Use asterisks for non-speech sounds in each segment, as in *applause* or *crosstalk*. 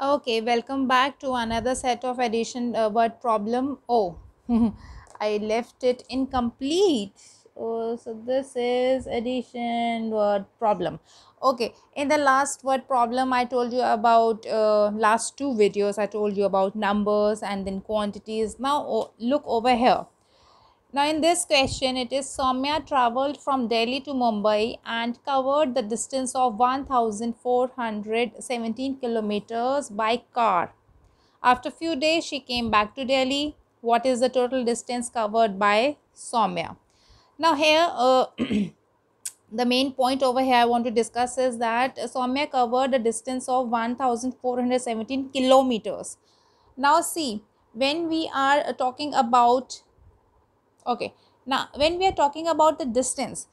Okay, welcome back to another set of addition uh, word problem. Oh, *laughs* I left it incomplete. Oh, so this is addition word problem. Okay, in the last word problem, I told you about uh, last two videos. I told you about numbers and then quantities. Now oh, look over here. Now in this question it is Somya travelled from Delhi to Mumbai and covered the distance of 1417 kilometers by car. After few days she came back to Delhi. What is the total distance covered by Somya? Now here uh, *clears throat* the main point over here I want to discuss is that Somya covered a distance of 1417 kilometers. Now see when we are talking about okay now when we are talking about the distance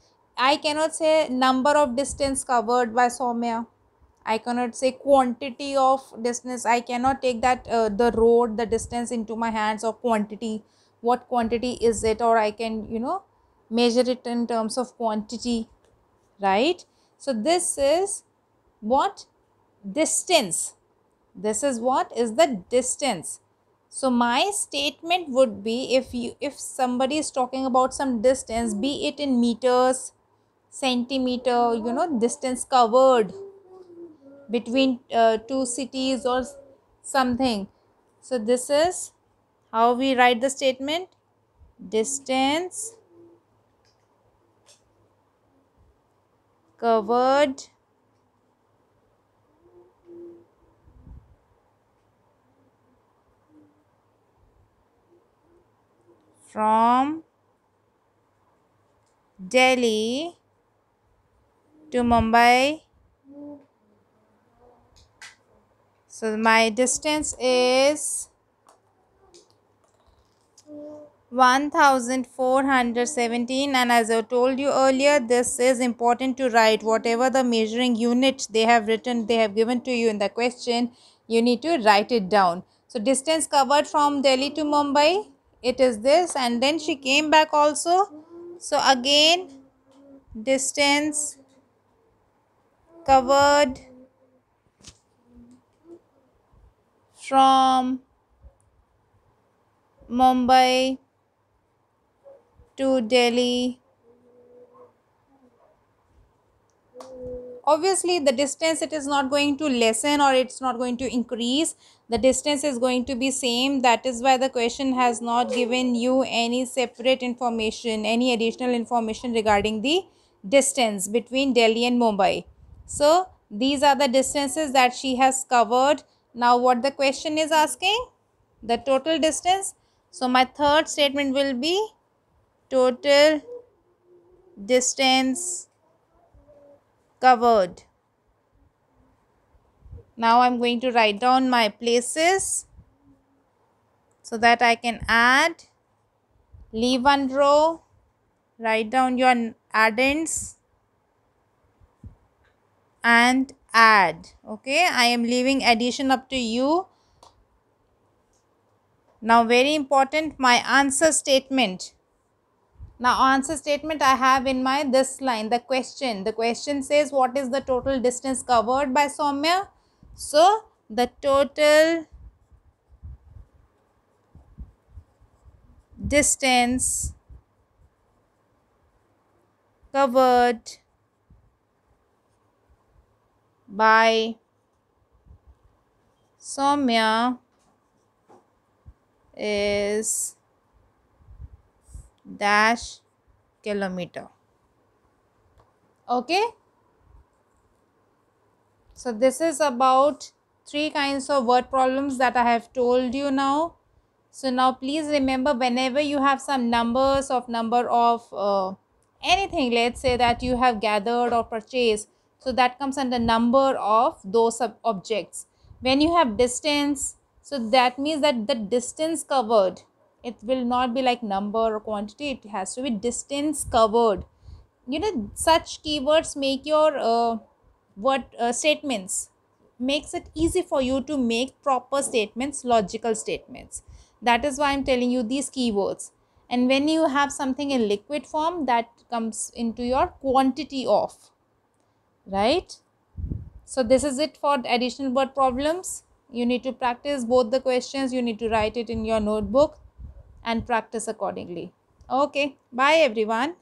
i cannot say number of distance covered by sawmill I cannot say quantity of distance. I cannot take that uh, the road, the distance into my hands or quantity. What quantity is it? Or I can, you know, measure it in terms of quantity, right? So this is what distance. This is what is the distance so my statement would be if you if somebody is talking about some distance be it in meters centimeter you know distance covered between uh, two cities or something so this is how we write the statement distance covered from Delhi to Mumbai. So my distance is 1417 and as I told you earlier this is important to write whatever the measuring unit they have written they have given to you in the question you need to write it down. So distance covered from Delhi to Mumbai it is this and then she came back also so again distance covered from Mumbai to Delhi obviously the distance it is not going to lessen or it's not going to increase the distance is going to be same that is why the question has not given you any separate information any additional information regarding the distance between Delhi and Mumbai so these are the distances that she has covered now what the question is asking the total distance so my third statement will be total distance covered. Now I'm going to write down my places so that I can add. Leave one row, write down your addends and add. Okay, I am leaving addition up to you. Now very important, my answer statement. Now answer statement I have in my this line the question. The question says what is the total distance covered by Somia?" So the total distance covered by Somia is dash kilometer okay so this is about three kinds of word problems that i have told you now so now please remember whenever you have some numbers of number of uh, anything let's say that you have gathered or purchased so that comes under number of those sub objects when you have distance so that means that the distance covered it will not be like number or quantity it has to be distance covered you know such keywords make your uh, what uh, statements makes it easy for you to make proper statements logical statements that is why i'm telling you these keywords and when you have something in liquid form that comes into your quantity of right so this is it for additional word problems you need to practice both the questions you need to write it in your notebook and practice accordingly. Okay, bye everyone.